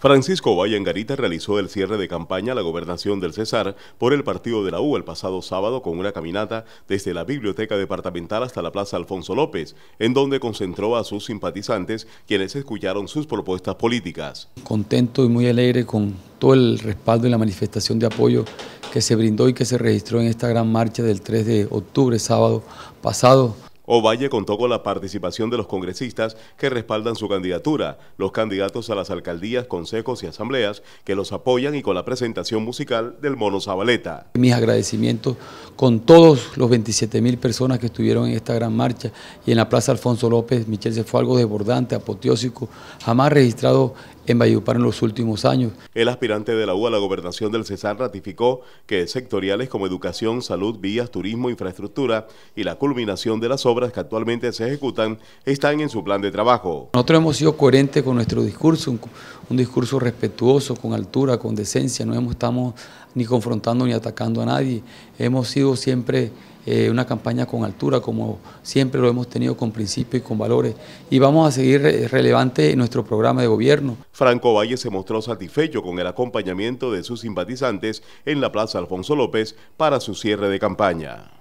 Francisco Valle realizó el cierre de campaña a la gobernación del Cesar por el partido de la U el pasado sábado con una caminata desde la biblioteca departamental hasta la plaza Alfonso López, en donde concentró a sus simpatizantes quienes escucharon sus propuestas políticas. Contento y muy alegre con todo el respaldo y la manifestación de apoyo que se brindó y que se registró en esta gran marcha del 3 de octubre, sábado pasado Ovalle contó con la participación de los congresistas que respaldan su candidatura, los candidatos a las alcaldías, consejos y asambleas que los apoyan y con la presentación musical del Mono Zabaleta. Mis agradecimientos con todos los 27 mil personas que estuvieron en esta gran marcha y en la Plaza Alfonso López, Michel se fue algo desbordante, apoteósico, jamás registrado en Valledupar en los últimos años. El aspirante de la U a la gobernación del Cesar ratificó que sectoriales como educación, salud, vías, turismo, infraestructura y la culminación de las obras que actualmente se ejecutan están en su plan de trabajo. Nosotros hemos sido coherentes con nuestro discurso, un, discurso respetuoso, con altura, con decencia, no hemos, estamos ni confrontando ni atacando a nadie, hemos sido siempre eh, una campaña con altura, como siempre lo hemos tenido con principios y con valores. Y vamos a seguir eh, relevante nuestro programa de gobierno. Franco Valle se mostró satisfecho con el acompañamiento de sus simpatizantes en la Plaza Alfonso López para su cierre de campaña.